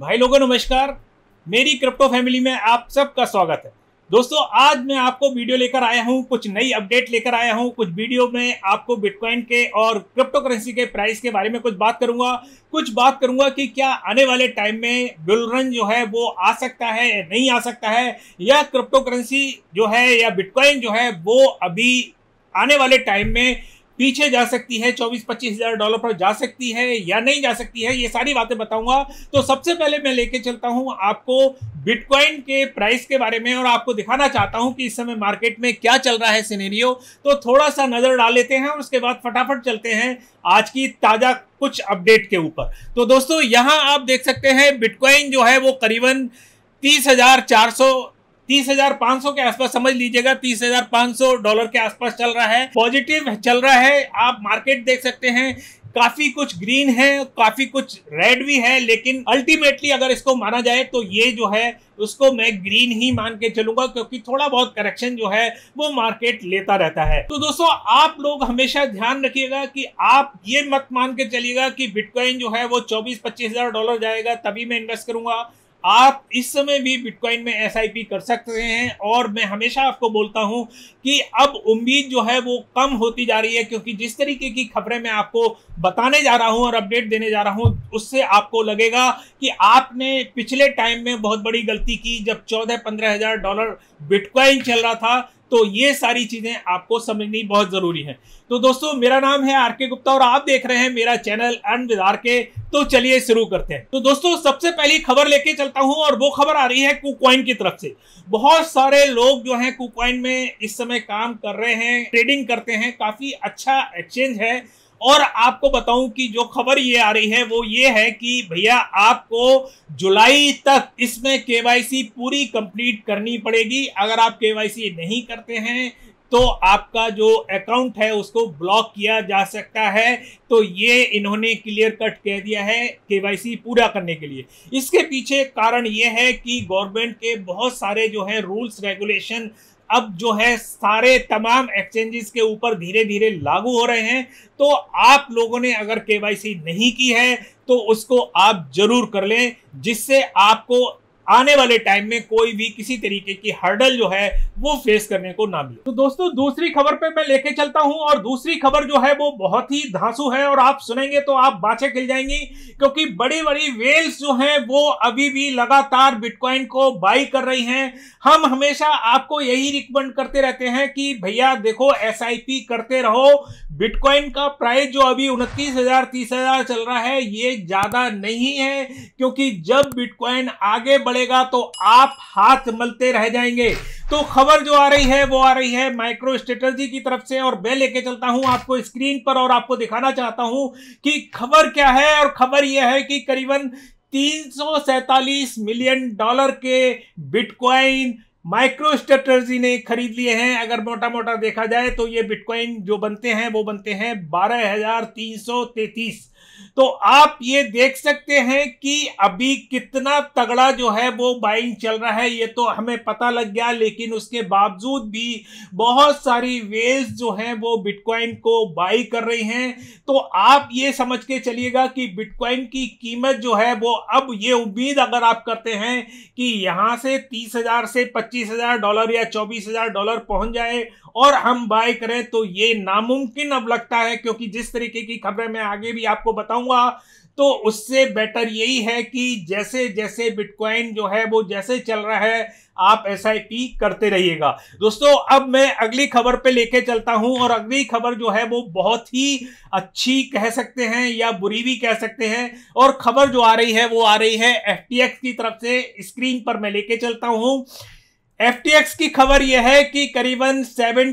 भाई लोगों नमस्कार मेरी क्रिप्टो फैमिली में आप सबका स्वागत है दोस्तों आज मैं आपको वीडियो लेकर आया हूं कुछ नई अपडेट लेकर आया हूं कुछ वीडियो में आपको बिटकॉइन के और क्रिप्टो करेंसी के प्राइस के बारे में कुछ बात करूंगा कुछ बात करूंगा कि क्या आने वाले टाइम में बुलरन जो है वो आ सकता है या नहीं आ सकता है या क्रिप्टो करेंसी जो है या बिटकॉइन जो है वो अभी आने वाले टाइम में पीछे जा सकती है चौबीस पच्चीस हजार डॉलर पर जा सकती है या नहीं जा सकती है ये सारी बातें बताऊंगा तो सबसे पहले मैं लेके चलता हूं आपको बिटकॉइन के प्राइस के बारे में और आपको दिखाना चाहता हूं कि इस समय मार्केट में क्या चल रहा है सिनेरियो तो थोड़ा सा नजर डाल लेते हैं और उसके बाद फटाफट चलते हैं आज की ताजा कुछ अपडेट के ऊपर तो दोस्तों यहां आप देख सकते हैं बिटकॉइन जो है वो करीबन तीस हजार चार सौ तीस हजार पांच सौ के आसपास समझ लीजिएगा तीस हजार पांच सौ डॉलर के आसपास चल रहा है पॉजिटिव चल रहा है आप मार्केट देख सकते हैं काफी कुछ ग्रीन है काफी कुछ रेड भी है लेकिन अल्टीमेटली अगर इसको माना जाए तो ये जो है उसको मैं ग्रीन ही मान के चलूंगा क्योंकि थोड़ा बहुत करेक्शन जो है वो मार्केट लेता रहता है तो दोस्तों आप लोग हमेशा ध्यान रखिएगा कि आप ये मत मान के चलिएगा कि बिटकॉइन जो है वो चौबीस पच्चीस हजार डॉलर जाएगा तभी मैं इन्वेस्ट करूंगा आप इस समय भी बिटकॉइन में एस कर सकते हैं और मैं हमेशा आपको बोलता हूं कि अब उम्मीद जो है वो कम होती जा रही है क्योंकि जिस तरीके की खबरें मैं आपको बताने जा रहा हूं और अपडेट देने जा रहा हूं उससे आपको लगेगा कि आपने पिछले टाइम में बहुत बड़ी गलती की जब चौदह पंद्रह हजार डॉलर बिटकॉइन चल रहा था तो ये सारी चीजें आपको समझनी बहुत जरूरी है तो दोस्तों मेरा नाम है आर के गुप्ता और आप देख रहे हैं मेरा चैनल अर्न विद आर के तो चलिए शुरू करते हैं तो दोस्तों सबसे पहली खबर लेके चलता हूं और वो खबर आ रही है कुकॉइन की तरफ से बहुत सारे लोग जो हैं कुकॉइन में इस समय काम कर रहे हैं ट्रेडिंग करते हैं काफी अच्छा एक्सचेंज है और आपको बताऊं कि जो खबर ये आ रही है वो ये है कि भैया आपको जुलाई तक इसमें केवाईसी पूरी कंप्लीट करनी पड़ेगी अगर आप केवाईसी नहीं करते हैं तो आपका जो अकाउंट है उसको ब्लॉक किया जा सकता है तो ये इन्होंने क्लियर कट कह दिया है केवाईसी पूरा करने के लिए इसके पीछे कारण ये है कि गवर्नमेंट के बहुत सारे जो है रूल्स रेगुलेशन अब जो है सारे तमाम एक्सचेंजेस के ऊपर धीरे धीरे लागू हो रहे हैं तो आप लोगों ने अगर केवाईसी नहीं की है तो उसको आप जरूर कर लें जिससे आपको आने वाले टाइम में कोई भी किसी तरीके की हर्डल जो है वो फेस करने को ना मिले तो दोस्तों दूसरी खबर पे मैं लेके चलता हूं और दूसरी खबर जो है वो बहुत ही धांसू है और आप सुनेंगे तो आप बाछे खिल जाएंगी क्योंकि बड़ी बड़ी वेल्स जो है वो अभी भी लगातार बिटकॉइन को बाई कर रही है हम हमेशा आपको यही रिकमेंड करते रहते हैं कि भैया देखो एस करते रहो बिटकॉइन का प्राइस जो अभी उनतीस हजार तीस हजार चल रहा है ये ज्यादा नहीं है क्योंकि जब बिटकॉइन आगे बढ़ पड़ेगा तो आप हाथ मलते रह जाएंगे तो खबर जो आ रही है वो आ रही है माइक्रो स्ट्रेटर्जी की तरफ से और मैं लेके चलता हूं आपको स्क्रीन पर और आपको दिखाना चाहता हूं कि खबर क्या है और खबर यह है कि करीबन तीन मिलियन डॉलर के बिटकॉइन माइक्रो स्ट्रेटर्जी ने खरीद लिए हैं अगर मोटा मोटा देखा जाए तो ये बिटकॉइन जो बनते हैं वो बनते हैं बारह तो आप ये देख सकते हैं कि अभी कितना तगड़ा जो है वो बाइंग चल रहा है ये तो हमें पता लग गया लेकिन उसके बावजूद भी बहुत सारी वेज जो है वो बिटकॉइन को बाई कर रही हैं तो आप ये समझ के चलिएगा कि बिटकॉइन की कीमत जो है वो अब ये उम्मीद अगर आप करते हैं कि यहाँ से तीस हजार से पच्चीस हजार डॉलर या चौबीस हजार डॉलर पहुंच जाए और हम बाय करें तो ये नामुमकिन अब लगता है क्योंकि जिस तरीके की खबरें मैं आगे भी आपको आपको बताऊंगा तो उससे बेटर यही है कि जैसे जैसे बिटकॉइन जो है वो जैसे चल रहा है आप एस करते रहिएगा दोस्तों अब मैं अगली खबर पे लेके चलता हूं और अगली खबर जो है वो बहुत ही अच्छी कह सकते हैं या बुरी भी कह सकते हैं और खबर जो आ रही है वो आ रही है एफ की तरफ से स्क्रीन पर मैं लेके चलता हूं एफ की खबर यह है कि करीबन सेवन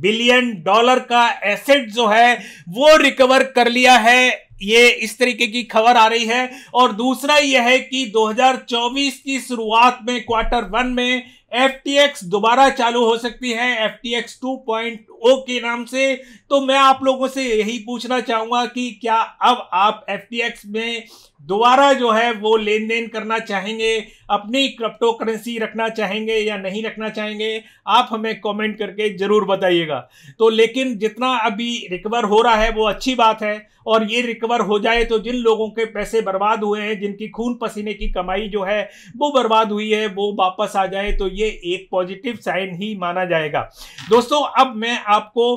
बिलियन डॉलर का एसेट जो है वो रिकवर कर लिया है ये इस तरीके की खबर आ रही है और दूसरा यह है कि 2024 की शुरुआत में क्वार्टर वन में एफ दोबारा चालू हो सकती है F T X two point O के नाम से तो मैं आप लोगों से यही पूछना चाहूंगा कि क्या अब आप एफ में दोबारा जो है वो लेन देन करना चाहेंगे अपनी क्रिप्टो करेंसी रखना चाहेंगे या नहीं रखना चाहेंगे आप हमें कमेंट करके ज़रूर बताइएगा तो लेकिन जितना अभी रिकवर हो रहा है वो अच्छी बात है और ये रिकवर हो जाए तो जिन लोगों के पैसे बर्बाद हुए हैं जिनकी खून पसीने की कमाई जो है वो बर्बाद हुई है वो वापस आ जाए तो ये एक पॉजिटिव साइन ही माना जाएगा दोस्तों अब मैं आपको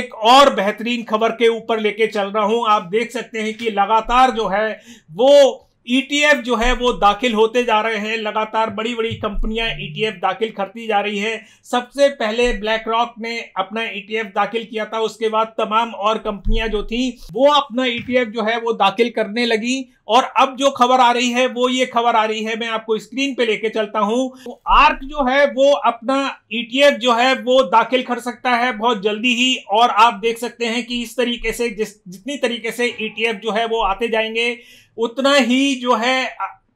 एक और बेहतरीन खबर के ऊपर लेके चल रहा हूं आप देख सकते हैं कि लगातार जो है वो ईटीएफ e जो है वो दाखिल होते जा रहे हैं लगातार बड़ी बड़ी कंपनियां ईटीएफ e दाखिल करती जा रही है सबसे पहले ब्लैक रॉक ने अपना ईटीएफ e दाखिल किया था उसके बाद तमाम और कंपनियां जो थी वो अपना ईटीएफ जो है वो दाखिल करने लगी और अब जो खबर आ रही है वो ये खबर आ रही है मैं आपको स्क्रीन पे लेके चलता हूं तो आर्क जो है वो अपना ईटीएफ e जो है वो दाखिल कर सकता है बहुत जल्दी ही और आप देख सकते हैं कि इस तरीके से जिस जितनी तरीके से ईटीएफ e जो है वो आते जाएंगे उतना ही जो है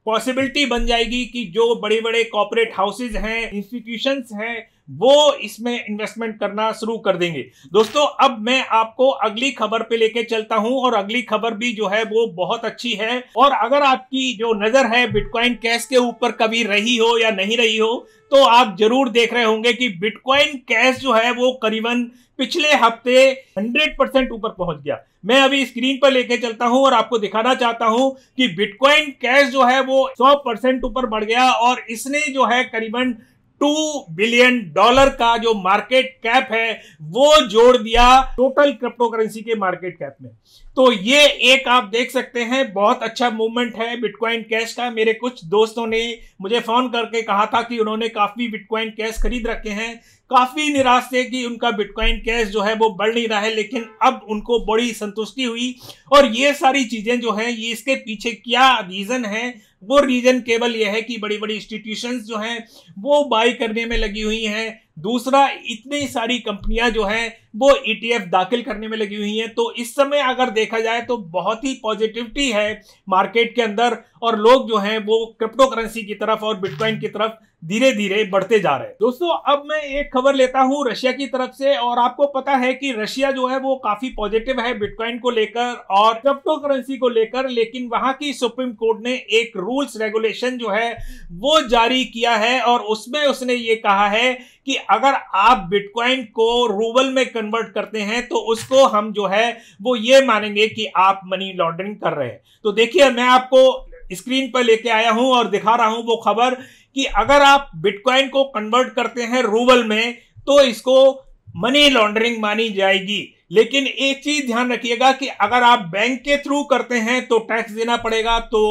पॉसिबिलिटी बन जाएगी कि जो बड़े बड़े कॉपोरेट हाउसेज हैं इंस्टीट्यूशंस हैं वो इसमें इन्वेस्टमेंट करना शुरू कर देंगे दोस्तों अब मैं आपको अगली खबर पे लेके चलता हूं और अगली खबर भी जो है वो बहुत अच्छी है और अगर आपकी जो नजर है बिटकॉइन कैश के ऊपर कभी रही हो या नहीं रही हो तो आप जरूर देख रहे होंगे कि बिटकॉइन कैश जो है वो करीबन पिछले हफ्ते 100 परसेंट ऊपर पहुंच गया मैं अभी स्क्रीन पर लेके चलता हूं और आपको दिखाना चाहता हूं कि बिटकॉइन कैश जो है वो 100 परसेंट ऊपर बढ़ गया और इसने जो है करीबन टू बिलियन डॉलर का जो मार्केट कैप है वो जोड़ दिया टोटल क्रिप्टो करेंसी के मार्केट कैप में तो ये एक आप देख सकते हैं बहुत अच्छा मूवमेंट है बिटकॉइन कैश का मेरे कुछ दोस्तों ने मुझे फ़ोन करके कहा था कि उन्होंने काफ़ी बिटकॉइन कैश खरीद रखे हैं काफ़ी निराश थे कि उनका बिटकॉइन कैश जो है वो बढ़ नहीं रहा है लेकिन अब उनको बड़ी संतुष्टि हुई और ये सारी चीज़ें जो हैं ये इसके पीछे क्या रीज़न है वो रीज़न केवल यह है कि बड़ी बड़ी इंस्टीट्यूशंस जो हैं वो बाई करने में लगी हुई हैं दूसरा इतनी सारी कंपनियां जो हैं वो ईटीएफ e दाखिल करने में लगी हुई हैं तो इस समय अगर देखा जाए तो बहुत ही पॉजिटिविटी है मार्केट के अंदर और लोग जो हैं वो क्रिप्टो करेंसी की तरफ और बिटकॉइन की तरफ धीरे धीरे बढ़ते जा रहे हैं दोस्तों अब मैं एक खबर लेता हूं रशिया की तरफ से और आपको पता है कि रशिया जो है वो काफी पॉजिटिव है बिटकॉइन को लेकर और क्रिप्टो करेंसी को लेकर लेकिन वहां की सुप्रीम कोर्ट ने एक रूल्स रेगुलेशन जो है वो जारी किया है और उसमें उसने ये कहा है कि अगर आप बिटकॉइन को रूबल में कन्वर्ट करते हैं तो उसको हम जो है वो ये मानेंगे कि आप मनी लॉन्ड्रिंग कर रहे हैं तो देखिए मैं आपको स्क्रीन पर लेके आया हूं और दिखा रहा हूं वो खबर कि अगर आप बिटकॉइन को कन्वर्ट करते हैं रूबल में तो इसको मनी लॉन्ड्रिंग मानी जाएगी लेकिन एक चीज ध्यान रखिएगा कि अगर आप बैंक के थ्रू करते हैं तो टैक्स देना पड़ेगा तो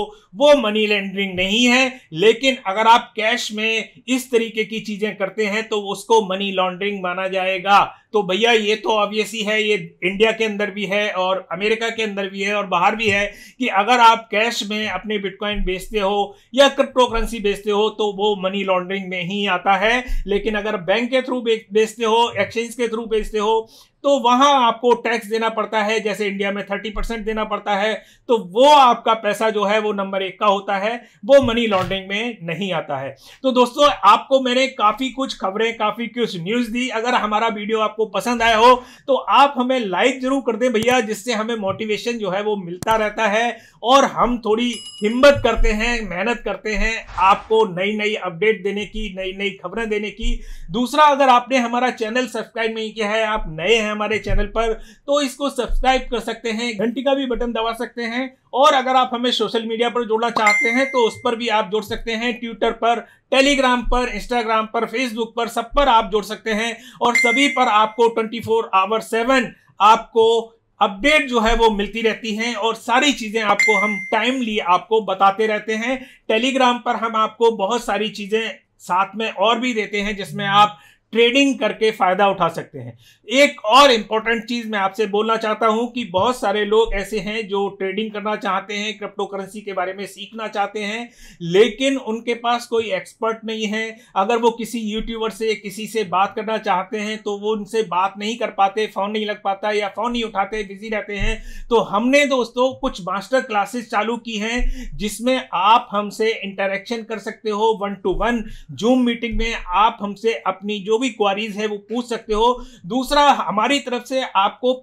वो मनी लॉन्ड्रिंग नहीं है लेकिन अगर आप कैश में इस तरीके की चीजें करते हैं तो उसको मनी लॉन्ड्रिंग माना जाएगा तो भैया ये तो ही है ये इंडिया के अंदर भी है और अमेरिका के अंदर भी है और बाहर भी है कि अगर आप कैश में अपने बिटकॉइन बेचते हो या क्रिप्टो करेंसी बेचते हो तो वो मनी लॉन्ड्रिंग में ही आता है लेकिन अगर बैंक के थ्रू बेचते हो एक्सचेंज के थ्रू बेचते हो तो वहां आपको टैक्स देना पड़ता है जैसे इंडिया में थर्टी परसेंट देना पड़ता है तो वो आपका पैसा जो है वो नंबर एक का होता है वो मनी लॉन्ड्रिंग में नहीं आता है तो दोस्तों आपको मैंने काफी कुछ खबरें काफी कुछ न्यूज दी अगर हमारा वीडियो आपको पसंद आया हो तो आप हमें लाइक जरूर कर दें भैया जिससे हमें मोटिवेशन जो है वो मिलता रहता है और हम थोड़ी हिम्मत करते हैं मेहनत करते हैं आपको नई नई अपडेट देने की नई नई खबरें देने की दूसरा अगर आपने हमारा चैनल सब्सक्राइब नहीं किया है आप नए हैं हैं हमारे चैनल पर तो इसको सब्सक्राइब कर सकते हैं घंटी का भी बटन दबा सकते हैं और अगर आप हमें सोशल मीडिया पर जोड़ना चाहते हैं तो उस पर भी आप जोड़ सकते हैं ट्विटर पर टेलीग्राम पर इंस्टाग्राम पर फेसबुक पर सब पर आप जोड़ सकते हैं और सभी पर आपको ट्वेंटी फोर आवर सेवन आपको अपडेट जो है वो मिलती रहती हैं और सारी चीज़ें आपको हम टाइमली आपको बताते रहते हैं टेलीग्राम पर हम आपको बहुत सारी चीज़ें साथ में और भी देते हैं जिसमें आप ट्रेडिंग करके फायदा उठा सकते हैं एक और इम्पॉर्टेंट चीज मैं आपसे बोलना चाहता हूं कि बहुत सारे लोग ऐसे हैं जो ट्रेडिंग करना चाहते हैं क्रिप्टो करेंसी के बारे में सीखना चाहते हैं लेकिन उनके पास कोई एक्सपर्ट नहीं है अगर वो किसी यूट्यूबर से किसी से बात करना चाहते हैं तो वो उनसे बात नहीं कर पाते फोन नहीं लग पाता या फोन नहीं उठाते बिजी रहते हैं तो हमने दोस्तों कुछ मास्टर क्लासेस चालू की हैं जिसमें आप हमसे इंटरेक्शन कर सकते हो one to one Zoom meeting में आप हमसे अपनी जो भी क्वारीज है वो पूछ सकते हो दूसरा हमारी तरफ से आपको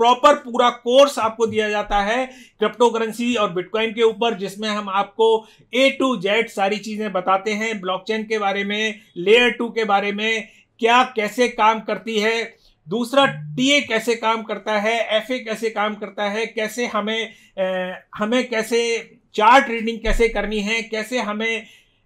प्रॉपर पूरा कोर्स आपको दिया जाता है क्रिप्टो करेंसी और बिटकॉइन के ऊपर जिसमें हम आपको ए टू जेड सारी चीज़ें बताते हैं ब्लॉकचेन के बारे में लेयर टू के बारे में क्या कैसे काम करती है दूसरा टीए कैसे काम करता है एफए कैसे काम करता है कैसे हमें ए, हमें कैसे चार्ट रीडिंग कैसे करनी है कैसे हमें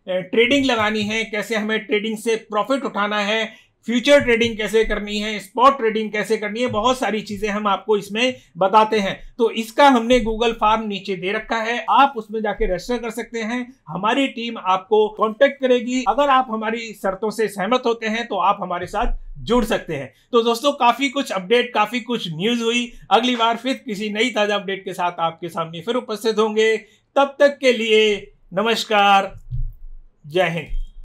ट्रेडिंग लगानी है कैसे हमें ट्रेडिंग से प्रॉफिट उठाना है फ्यूचर ट्रेडिंग कैसे करनी है स्पॉट ट्रेडिंग कैसे करनी है बहुत सारी चीजें हम आपको इसमें बताते हैं तो इसका हमने गूगल फॉर्म नीचे दे रखा है आप उसमें जाके रजिस्टर कर सकते हैं हमारी टीम आपको कांटेक्ट करेगी अगर आप हमारी शर्तों से सहमत होते हैं तो आप हमारे साथ जुड़ सकते हैं तो दोस्तों काफी कुछ अपडेट काफी कुछ न्यूज हुई अगली बार फिर किसी नई ताजा अपडेट के साथ आपके सामने फिर उपस्थित होंगे तब तक के लिए नमस्कार जय हिंद